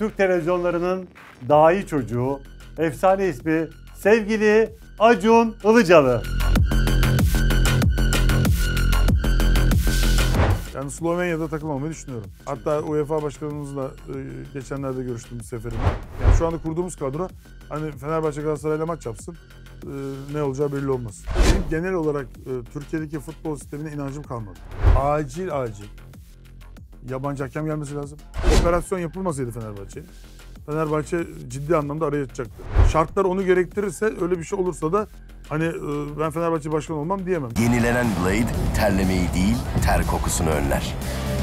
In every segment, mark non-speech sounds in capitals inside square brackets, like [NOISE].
Türk televizyonlarının dahi çocuğu, efsane ismi sevgili Acun Ilıcalı. Yani Slovenya'da takılmamayı düşünüyorum. Hatta UEFA başkanımızla e, geçenlerde görüştüm bir seferinde. Yani şu anda kurduğumuz kadro hani Fenerbahçe Galatasaray'la maç yapsın. E, ne olacağı belli olmaz. Benim genel olarak e, Türkiye'deki futbol sistemine inancım kalmadı. Acil acil Yabancı hakem gelmesi lazım. Operasyon yapılmasaydı Fenerbahçe. Fenerbahçe ciddi anlamda araya çıkacaktı. Şartlar onu gerektirirse öyle bir şey olursa da hani e, ben Fenerbahçe başkan olmam diyemem. Yenilenen Blade terlemeyi değil ter kokusunu önler.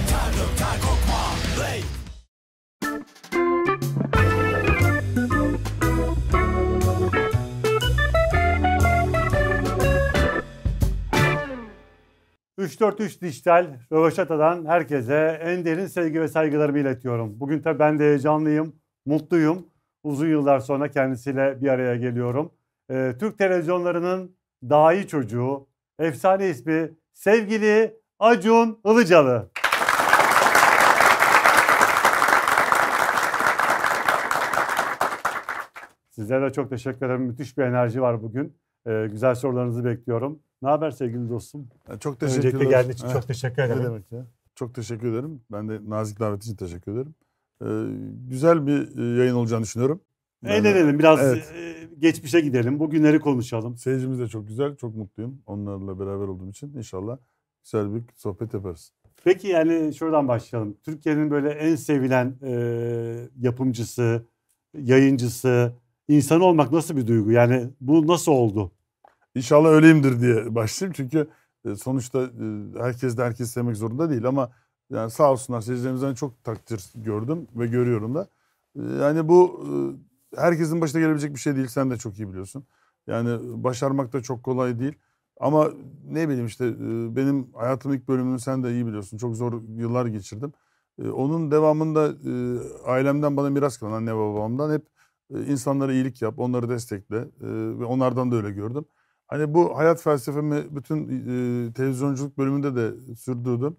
Ter, ter, ter, 343 Dijital Röveşata'dan herkese en derin sevgi ve saygılarımı iletiyorum. Bugün tabii ben de heyecanlıyım, mutluyum. Uzun yıllar sonra kendisiyle bir araya geliyorum. Ee, Türk televizyonlarının dahi çocuğu, efsane ismi sevgili Acun Ilıcalı. Sizlere de çok teşekkür ederim. Müthiş bir enerji var bugün. Ee, güzel sorularınızı bekliyorum. Ne haber sevgili dostum? Çok teşekkür Öncelikle ederim. geldiğin için çok teşekkür ederim. Ne demek ya? Çok teşekkür ederim. Ben de nazik davet için teşekkür ederim. Ee, güzel bir e, yayın olacağını düşünüyorum. Eğlenelim biraz evet. E, geçmişe gidelim. Bugünleri konuşalım. Seyircimiz de çok güzel. Çok mutluyum onlarla beraber olduğum için. İnşallah güzel bir sohbet yaparız. Peki yani şuradan başlayalım. Türkiye'nin böyle en sevilen e, yapımcısı, yayıncısı, insan olmak nasıl bir duygu? Yani bu nasıl oldu? İnşallah öyleyimdir diye başlayayım. Çünkü e, sonuçta e, herkes de herkes sevmek zorunda değil ama yani sağ olsunlar seyircilerimizden çok takdir gördüm ve görüyorum da. E, yani bu herkesin başına gelebilecek bir şey değil. Sen de çok iyi biliyorsun. Yani başarmak da çok kolay değil. Ama ne bileyim işte benim hayatımın ilk bölümünü sen de iyi biliyorsun. Çok zor yıllar geçirdim. Onun devamında ailemden bana miras kalan anne babamdan hep insanlara iyilik yap, onları destekle ve onlardan da öyle gördüm. Hani bu hayat felsefemi bütün e, televizyonculuk bölümünde de sürdürdüm.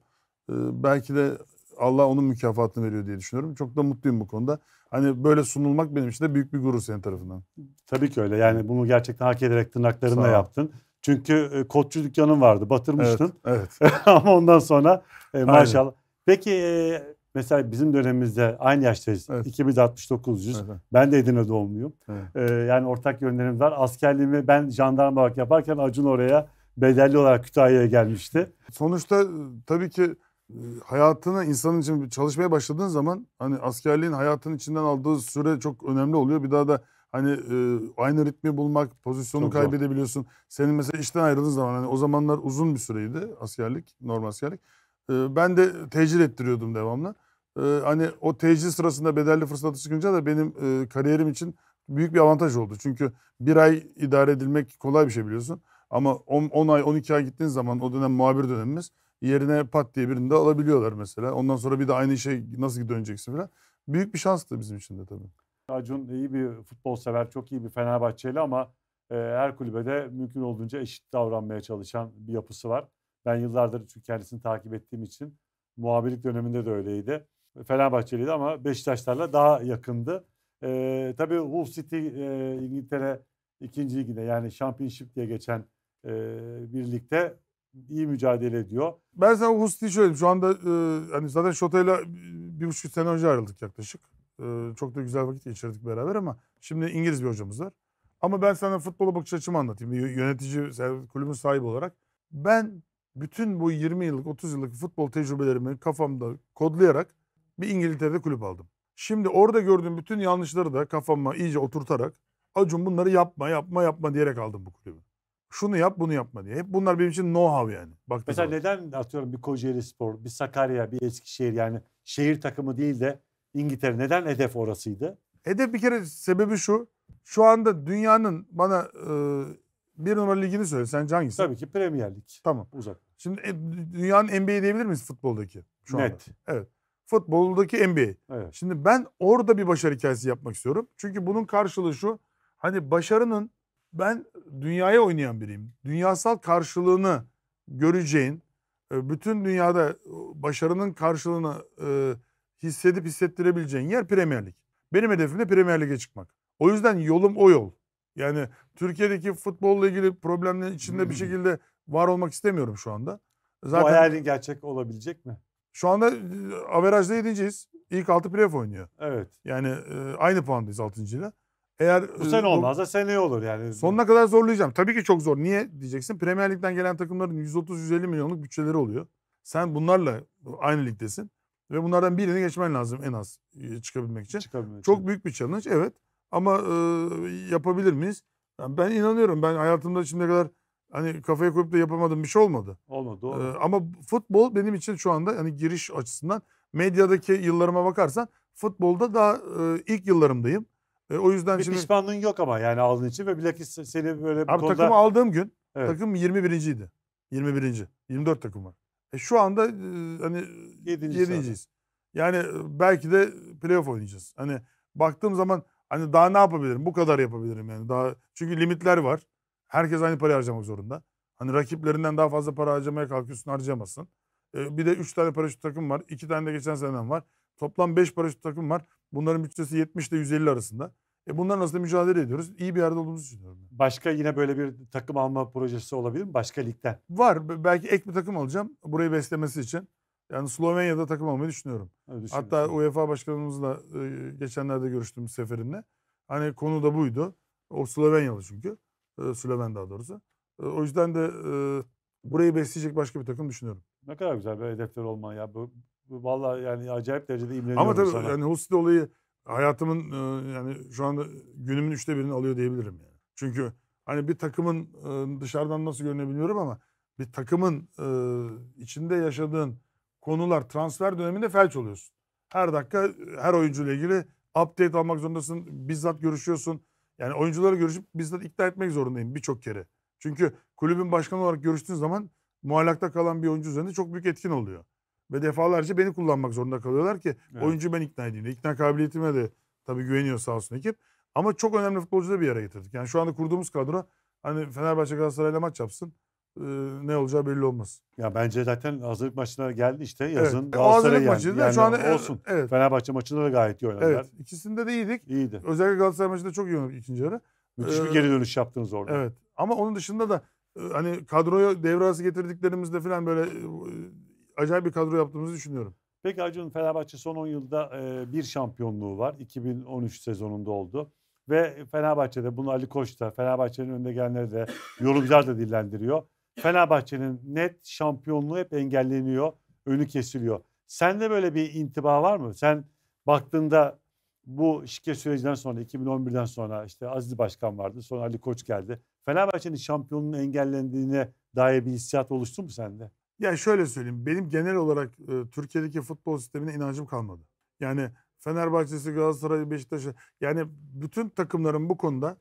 E, belki de Allah onun mükafatını veriyor diye düşünüyorum. Çok da mutluyum bu konuda. Hani böyle sunulmak benim için de büyük bir gurur senin tarafından. Tabii ki öyle. Yani bunu gerçekten hak ederek tırnaklarınla yaptın. Çünkü e, koççu dükkanın vardı. Batırmıştın. Evet. evet. [LAUGHS] Ama ondan sonra e, maşallah. Aynen. Peki e, Mesela bizim dönemimizde aynı yaştayız. Evet. İkimiz 6900. Evet. Ben de Edirne doğumluyum. Evet. Ee, yani ortak yönlerimiz var. Askerliğimi ben jandarma olarak yaparken Acun oraya bedelli olarak Kütahya'ya gelmişti. Sonuçta e, tabii ki e, hayatını insanın için çalışmaya başladığın zaman hani askerliğin hayatın içinden aldığı süre çok önemli oluyor. Bir daha da hani e, aynı ritmi bulmak, pozisyonu çok kaybedebiliyorsun. Zor. Senin mesela işten ayrıldığın zaman hani o zamanlar uzun bir süreydi askerlik, normal askerlik. ben de tecil ettiriyordum devamlı e, hani o tecil sırasında bedelli fırsatı çıkınca da benim e, kariyerim için büyük bir avantaj oldu. Çünkü bir ay idare edilmek kolay bir şey biliyorsun. Ama 10 ay 12 ay gittiğin zaman o dönem muhabir dönemimiz yerine pat diye birini de alabiliyorlar mesela. Ondan sonra bir de aynı işe nasıl döneceksin falan. Büyük bir şanstı bizim için de tabii. Acun iyi bir futbol sever, çok iyi bir Fenerbahçeli ama e, her kulübede mümkün olduğunca eşit davranmaya çalışan bir yapısı var. Ben yıllardır çünkü kendisini takip ettiğim için muhabirlik döneminde de öyleydi. Fenerbahçeliydi ama Beşiktaşlarla daha yakındı. E, tabii Hull City e, İngiltere ikinci liginde yani Championship diye geçen e, birlikte iyi mücadele ediyor. Ben sana Hull City'yi şöyle şu anda e, hani zaten Şota'yla bir buçuk sene önce ayrıldık yaklaşık. E, çok da güzel vakit geçirdik beraber ama şimdi İngiliz bir hocamız var. Ama ben sana futbola bakış açımı anlatayım. Bir yönetici, kulübün sahibi olarak. Ben bütün bu 20 yıllık, 30 yıllık futbol tecrübelerimi kafamda kodlayarak bir İngiltere'de kulüp aldım. Şimdi orada gördüğüm bütün yanlışları da kafama iyice oturtarak Acun bunları yapma yapma yapma diyerek aldım bu kulübü. Şunu yap bunu yapma diye. Hep bunlar benim için know-how yani. Baktığım Mesela neden atıyorum bir Kocaeli Spor, bir Sakarya, bir Eskişehir yani şehir takımı değil de İngiltere neden hedef orasıydı? Hedef bir kere sebebi şu. Şu anda dünyanın bana e, bir numara ligini söyle. Sen hangisi? Tabii ki Premier Lig. Tamam. Uzak. Şimdi e, dünyanın NBA diyebilir miyiz futboldaki? Şu Net. Anda? Evet futboldaki NBA. Evet. Şimdi ben orada bir başarı hikayesi yapmak istiyorum. Çünkü bunun karşılığı şu. Hani başarının ben dünyaya oynayan biriyim. Dünyasal karşılığını göreceğin, e, bütün dünyada e, başarının karşılığını e, hissedip hissettirebileceğin yer Premier Lig. Benim hedefim de Premier Lig'e çıkmak. O yüzden yolum o yol. Yani Türkiye'deki futbolla ilgili problemlerin içinde hmm. bir şekilde var olmak istemiyorum şu anda. Zaten... Bu hayalin gerçek olabilecek mi? Şu anda e, averajda 7.yiz. İlk 6 playoff oynuyor. Evet. Yani e, aynı puandayız 6. ile. Eğer bu sene e, olmazsa seneye olur yani. Sonuna kadar zorlayacağım. Tabii ki çok zor. Niye diyeceksin? Premier Lig'den gelen takımların 130-150 milyonluk bütçeleri oluyor. Sen bunlarla aynı ligdesin ve bunlardan birini geçmen lazım en az e, çıkabilmek için. Çıkabilmek çok için. büyük bir challenge evet. Ama e, yapabilir miyiz? Yani ben inanıyorum. Ben hayatımda şimdiye kadar Hani kafaya koyup da yapamadım bir şey olmadı. Olmadı doğru. Ee, ama futbol benim için şu anda hani giriş açısından medyadaki yıllarıma bakarsan futbolda daha e, ilk yıllarımdayım. E, o yüzden bir şimdi... pişmanlığın yok ama yani aldığın için ve bilakis seni böyle bir Abi konuda... takımı aldığım gün evet. takım 21. idi. 21. 24 takım var. E, şu anda e, hani 7. 7. Yani e, belki de playoff oynayacağız. Hani baktığım zaman hani daha ne yapabilirim? Bu kadar yapabilirim yani. Daha çünkü limitler var. Herkes aynı parayı harcamak zorunda. Hani rakiplerinden daha fazla para harcamaya kalkıyorsun harcamasın. Ee, bir de 3 tane paraşüt takım var. 2 tane de geçen seneden var. Toplam 5 paraşüt takım var. Bunların bütçesi 70 ile 150 arasında. E bunların arasında mücadele ediyoruz. İyi bir yerde olduğumuzu düşünüyorum. Başka yine böyle bir takım alma projesi olabilir mi? Başka ligden. Var. Belki ek bir takım alacağım. Burayı beslemesi için. Yani Slovenya'da takım almayı düşünüyorum. Hatta UEFA başkanımızla e, geçenlerde görüştüğümüz seferinde. Hani konu da buydu. O Slovenyalı çünkü. E, daha doğrusu. E, o yüzden de e, burayı besleyecek başka bir takım düşünüyorum. Ne kadar güzel bir hedefler olman ya. Bu, bu vallahi yani acayip derecede imreniyorum Ama tabii sana. yani Hussi olayı hayatımın e, yani şu anda günümün üçte birini alıyor diyebilirim yani. Çünkü hani bir takımın dışarıdan nasıl görünebiliyorum ama bir takımın içinde yaşadığın konular transfer döneminde felç oluyorsun. Her dakika her oyuncuyla ilgili update almak zorundasın. Bizzat görüşüyorsun. Yani oyuncuları görüşüp bizzat ikna etmek zorundayım birçok kere. Çünkü kulübün başkanı olarak görüştüğün zaman muallakta kalan bir oyuncu üzerinde çok büyük etkin oluyor. Ve defalarca beni kullanmak zorunda kalıyorlar ki evet. oyuncu ben ikna edeyim. İkna kabiliyetime de tabii güveniyor sağ olsun ekip. Ama çok önemli futbolcu bir yere getirdik. Yani şu anda kurduğumuz kadro hani Fenerbahçe Galatasaray'la maç yapsın e, ne olacağı belli olmaz. Ya bence zaten hazırlık maçına geldi işte yazın. Evet. Galatasaray maçında yani şu an e, olsun. Evet. Fenerbahçe maçında da gayet iyi oynadılar. Evet. İkisinde de iyiydik. İyiydi. Özellikle Galatasaray maçında çok iyi oynadık ikinci yarı. Müthiş ee, bir geri dönüş yaptınız orada. Evet. Ama onun dışında da e, hani kadroya devre arası getirdiklerimizde falan böyle e, acayip bir kadro yaptığımızı düşünüyorum. Peki Acun Fenerbahçe son 10 yılda bir şampiyonluğu var. 2013 sezonunda oldu. Ve Fenerbahçe'de bunu Ali Koç da Fenerbahçe'nin önde gelenleri de yorumcular da dillendiriyor. Fenerbahçe'nin net şampiyonluğu hep engelleniyor, önü kesiliyor. Sende böyle bir intiba var mı? Sen baktığında bu şike sürecinden sonra 2011'den sonra işte Aziz Başkan vardı sonra Ali Koç geldi. Fenerbahçe'nin şampiyonluğunun engellendiğine dair bir hissiyat oluştu mu sende? Ya şöyle söyleyeyim benim genel olarak e, Türkiye'deki futbol sistemine inancım kalmadı. Yani Fenerbahçe'si, Galatasaray, Beşiktaş'ı, yani bütün takımların bu konuda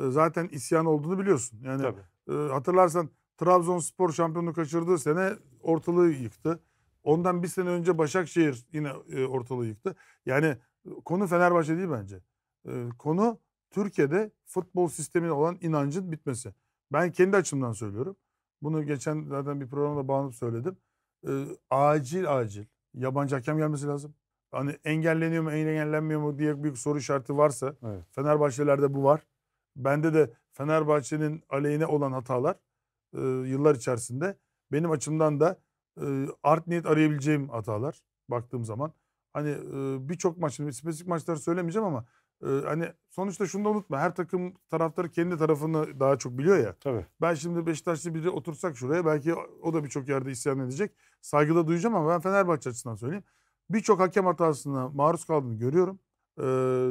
e, zaten isyan olduğunu biliyorsun. Yani E, hatırlarsan Trabzonspor şampiyonu kaçırdığı sene ortalığı yıktı. Ondan bir sene önce Başakşehir yine e, ortalığı yıktı. Yani e, konu Fenerbahçe değil bence. E, konu Türkiye'de futbol sistemine olan inancın bitmesi. Ben kendi açımdan söylüyorum. Bunu geçen zaten bir programda bağlanıp söyledim. E, acil acil yabancı hakem gelmesi lazım. Hani engelleniyor mu engellenmiyor mu diye bir soru işareti varsa evet. Fenerbahçelerde bu var. Bende de Fenerbahçe'nin aleyhine olan hatalar e, yıllar içerisinde benim açımdan da e, art niyet arayabileceğim hatalar baktığım zaman. Hani e, birçok maçın spesifik maçları söylemeyeceğim ama e, hani sonuçta şunu da unutma. Her takım taraftarı kendi tarafını daha çok biliyor ya. Tabii. Ben şimdi Beşiktaşlı biri otursak şuraya belki o da birçok yerde isyan edecek. Saygıda duyacağım ama ben Fenerbahçe açısından söyleyeyim. Birçok hakem hatasına maruz kaldığını görüyorum. E,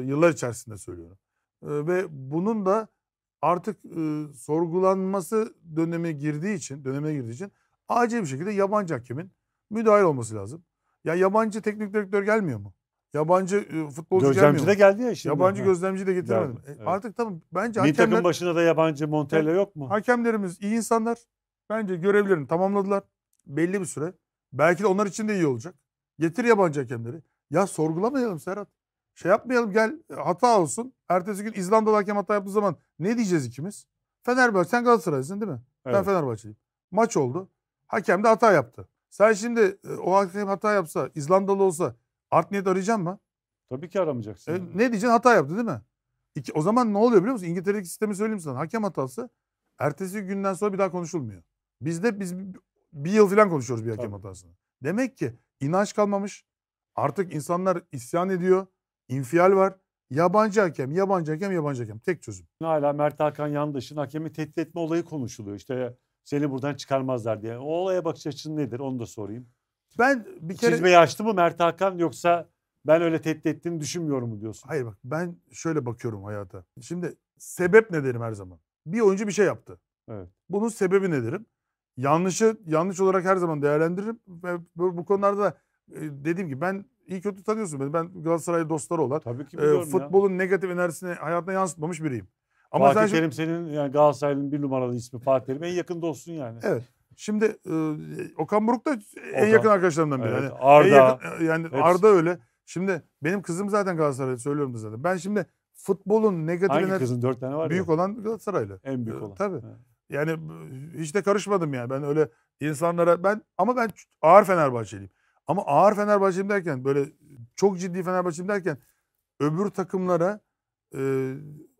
yıllar içerisinde söylüyorum. E, ve bunun da artık e, sorgulanması döneme girdiği için, döneme girdiği için acil bir şekilde yabancı hakemin müdahil olması lazım. Ya yabancı teknik direktör gelmiyor mu? Yabancı e, futbolcu gözlemci gelmiyor. Gözlemci de geldi ya şimdi. Yabancı ha. gözlemci de getiremedim. Ya, e, evet. artık tamam bence hakemler... Bir takım başına da yabancı Montella yok mu? Hakemlerimiz iyi insanlar. Bence görevlerini tamamladılar. Belli bir süre. Belki de onlar için de iyi olacak. Getir yabancı hakemleri. Ya sorgulamayalım Serhat. Şey yapmayalım gel hata olsun. Ertesi gün İzlanda'da hakem hata yaptığı zaman ne diyeceğiz ikimiz? Fenerbahçe sen Galatasaray'sın değil mi? Evet. Ben Fenerbahçeliyim. Maç oldu. Hakem de hata yaptı. Sen şimdi e, o hakem hata yapsa, İzlandalı olsa art niyet arayacaksın mı? Tabii ki aramayacaksın. E, ne diyeceksin? Hata yaptı değil mi? İki, o zaman ne oluyor biliyor musun? İngiltere'deki sistemi söyleyeyim sana. Hakem hatası ertesi günden sonra bir daha konuşulmuyor. Bizde biz bir yıl falan konuşuyoruz bir hakem Tabii. hatasını. Demek ki inanç kalmamış. Artık insanlar isyan ediyor infial var. Yabancı hakem, yabancı hakem, yabancı hakem. Tek çözüm. Hala Mert Hakan Yandaş'ın hakemi tehdit etme olayı konuşuluyor. İşte seni buradan çıkarmazlar diye. O olaya bakış açın nedir onu da sorayım. Ben bir kere... Çizmeyi açtı mı Mert Hakan yoksa ben öyle tehdit ettiğini düşünmüyorum mu diyorsun? Hayır bak ben şöyle bakıyorum hayata. Şimdi sebep ne derim her zaman? Bir oyuncu bir şey yaptı. Evet. Bunun sebebi ne derim? Yanlışı yanlış olarak her zaman değerlendiririm. Ve bu konularda e, dediğim gibi ben iyi kötü tanıyorsun beni. Ben Galatasaray dostları olan. Tabii ki e, futbolun ya. negatif enerjisini hayatına yansıtmamış biriyim. Ama Fatih sen Terim şimdi... senin yani Galatasaray'ın bir numaralı ismi Fatih Terim. En yakın dostun yani. Evet. Şimdi e, Okan Buruk da en yakın arkadaşlarımdan biri. Evet, yani Arda. Yakın, e, yani hepsi. Arda öyle. Şimdi benim kızım zaten Galatasaray'da söylüyorum da zaten. Ben şimdi futbolun negatif Hangi kızın? Dört tane var Büyük ya. olan Galatasaraylı. En büyük e, olan. Tabii. Evet. Yani e, hiç de karışmadım yani. Ben öyle insanlara ben ama ben ağır Fenerbahçeliyim. Ama ağır Fenerbahçe'm derken böyle çok ciddi Fenerbahçe'm derken öbür takımlara e,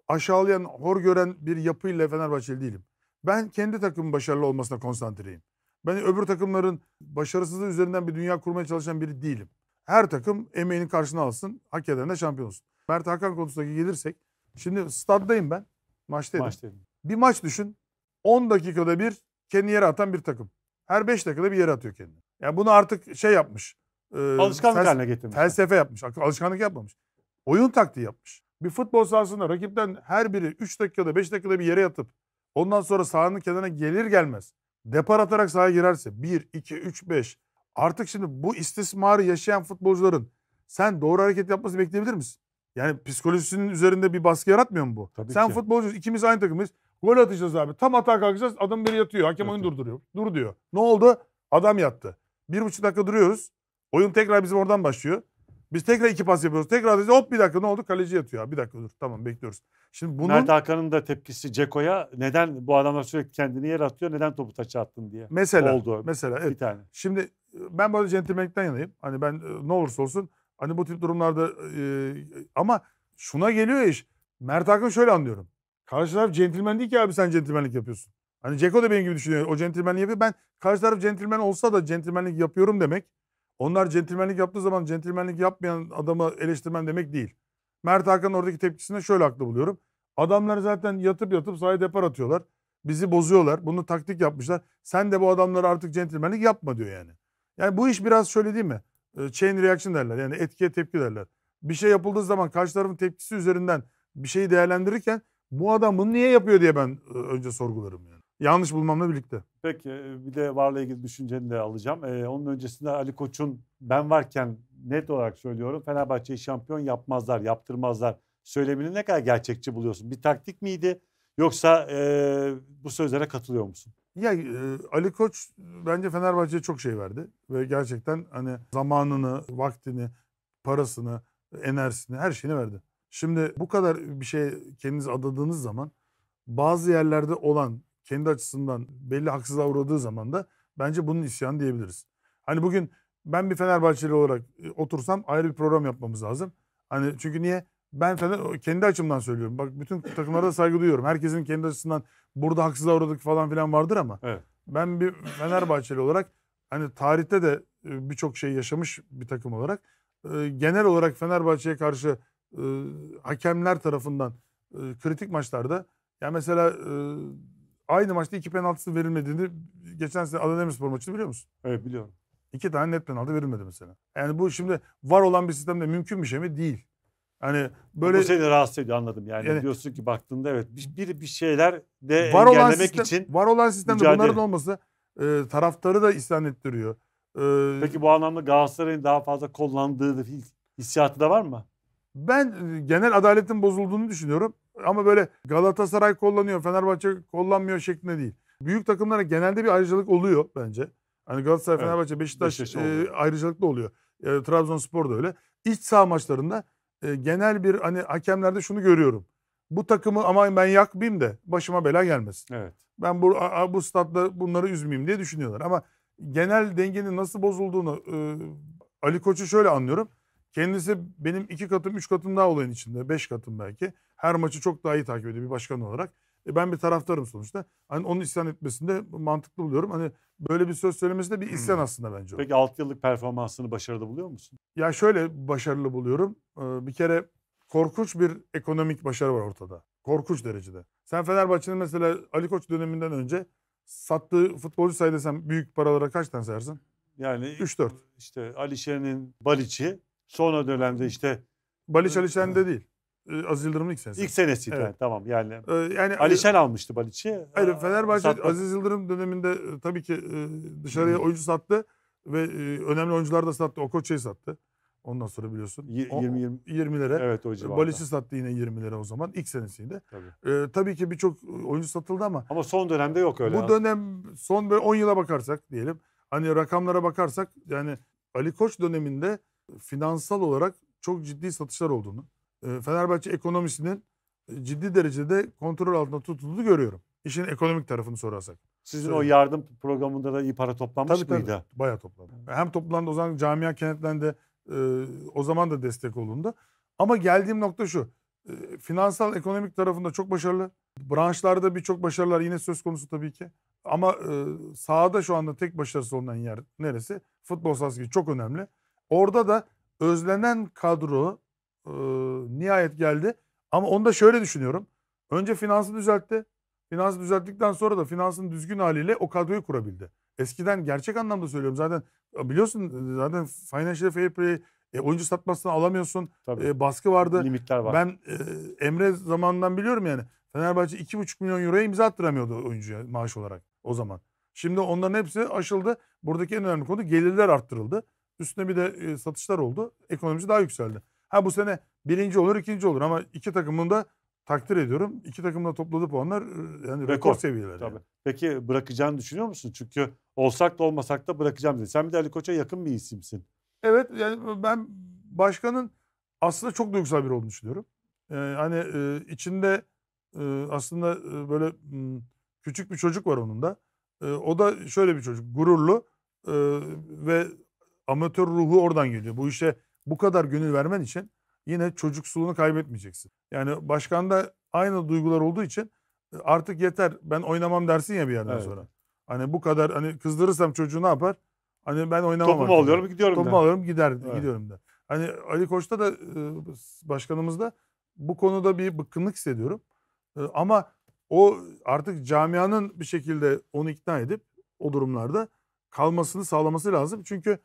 aşağılayan, hor gören bir yapıyla Fenerbahçeli değilim. Ben kendi takımın başarılı olmasına konsantreyim. Ben öbür takımların başarısızlığı üzerinden bir dünya kurmaya çalışan biri değilim. Her takım emeğini karşına alsın, hak eden de şampiyon olsun. Mert Hakan konusundaki gelirsek, şimdi staddayım ben, maçtayım. maçtayım. Bir maç düşün, 10 dakikada bir kendi yere atan bir takım. Her 5 dakikada bir yere atıyor kendini. Yani bunu artık şey yapmış. E, alışkanlık haline getirmiş. Felsefe yapmış. Alışkanlık yapmamış. Oyun taktiği yapmış. Bir futbol sahasında rakipten her biri 3 dakikada 5 dakikada bir yere yatıp ondan sonra sahanın kenarına gelir gelmez depar atarak sahaya girerse 1, 2, 3, 5 artık şimdi bu istismarı yaşayan futbolcuların sen doğru hareket yapması bekleyebilir misin? Yani psikolojisinin üzerinde bir baskı yaratmıyor mu bu? Tabii sen ki. futbolcu ikimiz aynı takımız. Gol atacağız abi. Tam hata kalkacağız. Adam biri yatıyor. Hakem evet. oyun durduruyor. Dur diyor. Ne oldu? Adam yattı. Bir buçuk dakika duruyoruz. Oyun tekrar bizim oradan başlıyor. Biz tekrar iki pas yapıyoruz. Tekrar dedi hop bir dakika ne oldu? Kaleci yatıyor. Bir dakika dur tamam bekliyoruz. Şimdi bunun... Mert Hakan'ın da tepkisi Ceko'ya neden bu adamlar sürekli kendini yer atıyor? Neden topu taça attın diye. Mesela. Oldu. Mesela evet. Bir tane. Şimdi e, ben böyle centilmenlikten yanayım. Hani ben e, ne olursa olsun hani bu tip durumlarda e, ama şuna geliyor iş. Mert Hakan şöyle anlıyorum. Karşı taraf centilmen değil ki abi sen centilmenlik yapıyorsun. Hani Ceko da benim gibi düşünüyor. O centilmenlik yapıyor. Ben karşı taraf centilmen olsa da centilmenlik yapıyorum demek. Onlar centilmenlik yaptığı zaman centilmenlik yapmayan adamı eleştirmen demek değil. Mert Hakan'ın oradaki tepkisine şöyle haklı buluyorum. Adamlar zaten yatıp yatıp sahaya depar atıyorlar. Bizi bozuyorlar. Bunu taktik yapmışlar. Sen de bu adamları artık centilmenlik yapma diyor yani. Yani bu iş biraz şöyle değil mi? Ee, chain reaction derler. Yani etkiye tepki derler. Bir şey yapıldığı zaman karşı tarafın tepkisi üzerinden bir şeyi değerlendirirken bu adam bunu niye yapıyor diye ben e, önce sorgularım yani. Yanlış bulmamla birlikte. Peki e, bir de varla ilgili düşünceni de alacağım. Ee, onun öncesinde Ali Koç'un ben varken net olarak söylüyorum Fenerbahçe'yi şampiyon yapmazlar, yaptırmazlar söylemini ne kadar gerçekçi buluyorsun? Bir taktik miydi yoksa e, bu sözlere katılıyor musun? Ya e, Ali Koç bence Fenerbahçe'ye çok şey verdi ve gerçekten hani zamanını, vaktini, parasını, enerjisini, her şeyini verdi. Şimdi bu kadar bir şey kendiniz adadığınız zaman bazı yerlerde olan kendi açısından belli haksızlığa uğradığı zaman da bence bunun isyanı diyebiliriz. Hani bugün ben bir Fenerbahçeli olarak e, otursam ayrı bir program yapmamız lazım. Hani çünkü niye? Ben Fener, kendi açımdan söylüyorum. Bak bütün takımlara da saygı duyuyorum. Herkesin kendi açısından burada haksızlığa uğradık falan filan vardır ama. Evet. Ben bir Fenerbahçeli olarak hani tarihte de e, birçok şey yaşamış bir takım olarak. E, genel olarak Fenerbahçe'ye karşı hakemler tarafından kritik maçlarda ya mesela aynı maçta iki penaltısı verilmediğini geçen sene Adana Demirspor maçını biliyor musun? Evet biliyorum. İki tane net penaltı verilmedi mesela. Yani bu şimdi var olan bir sistemde mümkün bir şey mi? Değil. Hani böyle bu seni rahatsız ediyor anladım yani, yani diyorsun ki baktığında evet bir bir, bir şeyler de var engellemek olan sistem, için var olan sistemde mücadele. bunların olması e, taraftarı da isyan ettiriyor. E, Peki bu anlamda Galatasaray'ın daha fazla kullandığı hissiyatı da var mı? Ben e, genel adaletin bozulduğunu düşünüyorum. Ama böyle Galatasaray kullanıyor, Fenerbahçe kullanmıyor şeklinde değil. Büyük takımlara genelde bir ayrıcalık oluyor bence. Hani Galatasaray, evet. Fenerbahçe, Beşiktaş, Beşiktaş e, ayrıcalıklı oluyor. E, Trabzonspor da öyle. İç saha maçlarında e, genel bir hani hakemlerde şunu görüyorum. Bu takımı ama ben yakmayayım da başıma bela gelmesin. Evet. Ben bu a, bu statta bunları üzmeyeyim diye düşünüyorlar. Ama genel dengenin nasıl bozulduğunu e, Ali Koç'u şöyle anlıyorum. Kendisi benim iki katım, üç katım daha olayın içinde. Beş katım belki her maçı çok daha iyi takip ediyor bir başkan olarak. E ben bir taraftarım sonuçta. Hani onun isyan etmesinde mantıklı buluyorum. Hani böyle bir söz söylemesi de bir isyan hmm. aslında bence. Peki 6 yıllık performansını başarılı buluyor musun? Ya şöyle başarılı buluyorum. Ee, bir kere korkunç bir ekonomik başarı var ortada. Korkunç derecede. Sen Fenerbahçe'nin mesela Ali Koç döneminden önce sattığı futbolcu saydıysam büyük paralara kaç tane sayarsın? Yani 3-4. İşte Ali Şen'in Baliç'i sonra dönemde işte Baliç Ali Şen'de değil. Ee, Aziz Yıldırım'ın ilk senesi. İlk senesiydi evet. yani, tamam yani. Ee, yani Alişen e, almıştı Baliç'i. Hayır ee, Fenerbahçe sattı. Aziz Yıldırım döneminde e, tabii ki e, dışarıya oyuncu sattı ve önemli oyuncular da sattı. Okoçe'yi sattı. Ondan sonra biliyorsun. Y- 20 20 20'lere. Evet o civarda. Baliç'i sattı yine 20 20'lere o zaman ilk senesinde. Tabii. Ee, tabii ki birçok oyuncu satıldı ama Ama son dönemde yok öyle. Bu aslında. dönem son 10 yıla bakarsak diyelim. Hani rakamlara bakarsak yani Ali Koç döneminde finansal olarak çok ciddi satışlar olduğunu ee, Fenerbahçe ekonomisinin e, ciddi derecede kontrol altında tutulduğu görüyorum. İşin ekonomik tarafını sorarsak. Sizin Söyle. o yardım programında da iyi para toplanmış tabii, mıydı? Tabii, bayağı toplandı. Hem toplandı o zaman camia kenetlendi. E, o zaman da destek olundu. Ama geldiğim nokta şu. E, finansal ekonomik tarafında çok başarılı. Branşlarda birçok başarılar yine söz konusu tabii ki. Ama e, sahada şu anda tek başarısı olan yer neresi? Futbol sahası çok önemli. Orada da özlenen kadro e, nihayet geldi. Ama onu da şöyle düşünüyorum. Önce finansı düzeltti. Finansı düzelttikten sonra da finansın düzgün haliyle o kadroyu kurabildi. Eskiden gerçek anlamda söylüyorum zaten biliyorsun zaten financial fair play e, oyuncu satmasını alamıyorsun. E, baskı vardı. Limitler var. Ben e, Emre zamanından biliyorum yani. Fenerbahçe 2,5 milyon euroya imza attıramıyordu oyuncuya maaş olarak o zaman. Şimdi onların hepsi aşıldı. Buradaki en önemli konu gelirler arttırıldı. Üstüne bir de e, satışlar oldu. Ekonomisi daha yükseldi. Ha bu sene birinci olur, ikinci olur ama iki takımın da takdir ediyorum. İki takım da topladığı puanlar e, yani rekor, rekor seviyeler. Tabii. Yani. Peki bırakacağını düşünüyor musun? Çünkü olsak da olmasak da bırakacağım dedi. Sen bir de Ali Koç'a yakın bir isimsin. Evet yani ben başkanın aslında çok duygusal bir olduğunu düşünüyorum. Yani ee, hani e, içinde e, aslında e, böyle m, hmm, küçük bir çocuk var onun da. E, o da şöyle bir çocuk, gururlu e, ve amatör ruhu oradan geliyor. Bu işe bu kadar gönül vermen için yine çocuksuluğunu kaybetmeyeceksin. Yani başkanda aynı duygular olduğu için e, artık yeter ben oynamam dersin ya bir yerden evet. sonra. Hani bu kadar hani kızdırırsam çocuğu ne yapar? Hani ben oynamam. Topumu artık. alıyorum gidiyorum Topumu der. alıyorum gider evet. gidiyorum da Hani Ali Koç'ta da e, başkanımızda bu konuda bir bıkkınlık hissediyorum. E, ama o artık camianın bir şekilde onu ikna edip o durumlarda kalmasını sağlaması lazım. Çünkü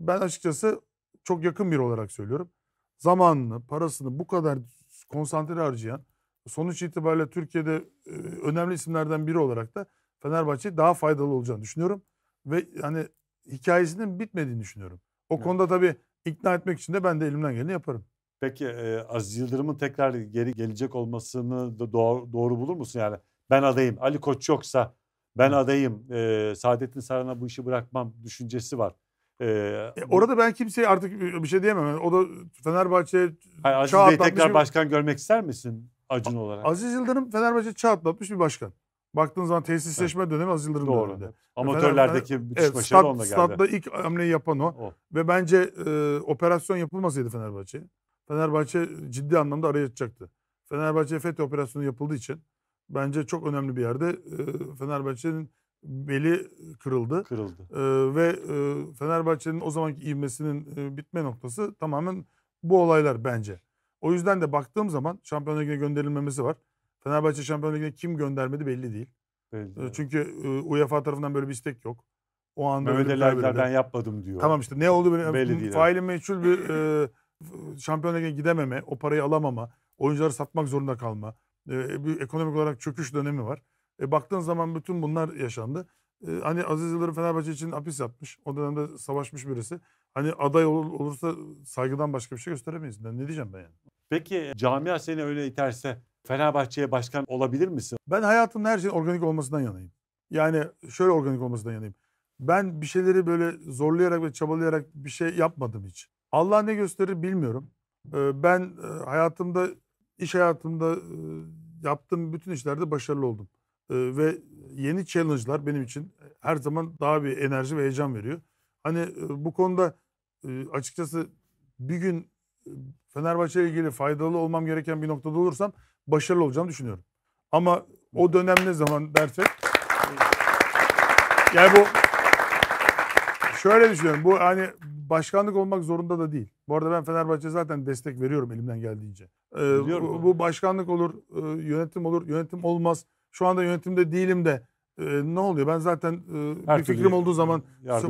ben açıkçası çok yakın bir olarak söylüyorum. Zamanını, parasını bu kadar konsantre harcayan sonuç itibariyle Türkiye'de e, önemli isimlerden biri olarak da Fenerbahçe daha faydalı olacağını düşünüyorum. Ve hani hikayesinin bitmediğini düşünüyorum. O evet. konuda tabii ikna etmek için de ben de elimden geleni yaparım. Peki e, Aziz Yıldırım'ın tekrar geri gelecek olmasını da doğru, doğru bulur musun? Yani ben adayım, Ali Koç yoksa ben adayım, e, Saadettin Saran'a bu işi bırakmam düşüncesi var. Ee, e, orada ben kimseye artık e, bir şey diyemem. o da Fenerbahçe hayır, Aziz Bey tekrar bir... başkan görmek ister misin Acun olarak? Aziz Yıldırım Fenerbahçe çağ atlatmış bir başkan. Baktığın zaman tesisleşme evet. dönemi Aziz Yıldırım Doğru. döneminde. Amatörlerdeki Fener, müthiş evet, başarı stat, onunla geldi. Stat'ta ilk hamleyi yapan o. o. Oh. Ve bence e, operasyon yapılmasaydı Fenerbahçe, Fenerbahçe ciddi anlamda araya çıkacaktı. Fenerbahçe FETÖ operasyonu yapıldığı için bence çok önemli bir yerde e, Fenerbahçe'nin beli kırıldı. Kırıldı. Ee, ve e, Fenerbahçe'nin o zamanki ivmesinin e, bitme noktası tamamen bu olaylar bence. O yüzden de baktığım zaman Şampiyonlar Ligi'ne gönderilmemesi var. Fenerbahçe Şampiyonlar Ligi'ne kim göndermedi belli değil. Belli, e, evet. Çünkü e, UEFA tarafından böyle bir istek yok. O anda böyle Ali yapmadım diyor. Tamam işte ne oldu? Benim, belli değil. Faili meçhul bir e, Şampiyonlar Ligi'ne gidememe, o parayı alamama, oyuncuları satmak zorunda kalma. E, bir ekonomik olarak çöküş dönemi var. E, baktığın zaman bütün bunlar yaşandı. E, hani Aziz Yıldırım Fenerbahçe için hapis yapmış. O dönemde savaşmış birisi. Hani aday olur, olursa saygıdan başka bir şey gösteremeyiz. Ben ne diyeceğim ben yani? Peki camia seni öyle iterse Fenerbahçe'ye başkan olabilir misin? Ben hayatımın her şeyin organik olmasından yanayım. Yani şöyle organik olmasından yanayım. Ben bir şeyleri böyle zorlayarak ve çabalayarak bir şey yapmadım hiç. Allah ne gösterir bilmiyorum. E, ben e, hayatımda, iş hayatımda e, yaptığım bütün işlerde başarılı oldum. Ee, ve yeni challenge'lar benim için e, her zaman daha bir enerji ve heyecan veriyor. Hani e, bu konuda e, açıkçası bir gün Fenerbahçe ile ilgili faydalı olmam gereken bir noktada olursam başarılı olacağımı düşünüyorum. Ama o dönem ne zaman dersek yani bu şöyle düşünüyorum. Bu hani başkanlık olmak zorunda da değil. Bu arada ben Fenerbahçe zaten destek veriyorum elimden geldiğince. Ee, bu, bu başkanlık olur, yönetim olur, yönetim olmaz şu anda yönetimde değilim de e, ne oluyor? Ben zaten e, bir fikrim olduğu zaman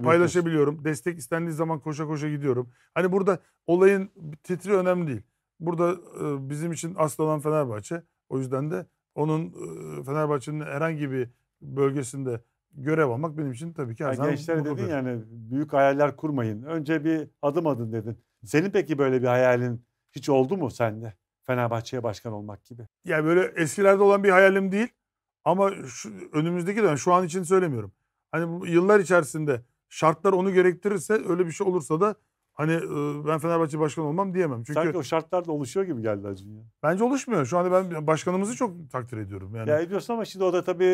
paylaşabiliyorum. Ediyorsun. Destek istendiği zaman koşa koşa gidiyorum. Hani burada olayın titri önemli değil. Burada e, bizim için asıl olan Fenerbahçe. O yüzden de onun e, Fenerbahçe'nin herhangi bir bölgesinde görev almak benim için tabii ki her zaman Gençlere dedin oluyor. yani büyük hayaller kurmayın. Önce bir adım adım dedin. Senin peki böyle bir hayalin hiç oldu mu sende? Fenerbahçe'ye başkan olmak gibi. Ya böyle eskilerde olan bir hayalim değil. Ama şu, önümüzdeki dönem şu an için söylemiyorum. Hani yıllar içerisinde şartlar onu gerektirirse öyle bir şey olursa da hani e, ben Fenerbahçe başkanı olmam diyemem. Çünkü Sanki o şartlar da oluşuyor gibi geldi Acun ya. Bence oluşmuyor. Şu anda ben başkanımızı çok takdir ediyorum. Yani. Ya ediyorsun ama şimdi o da tabii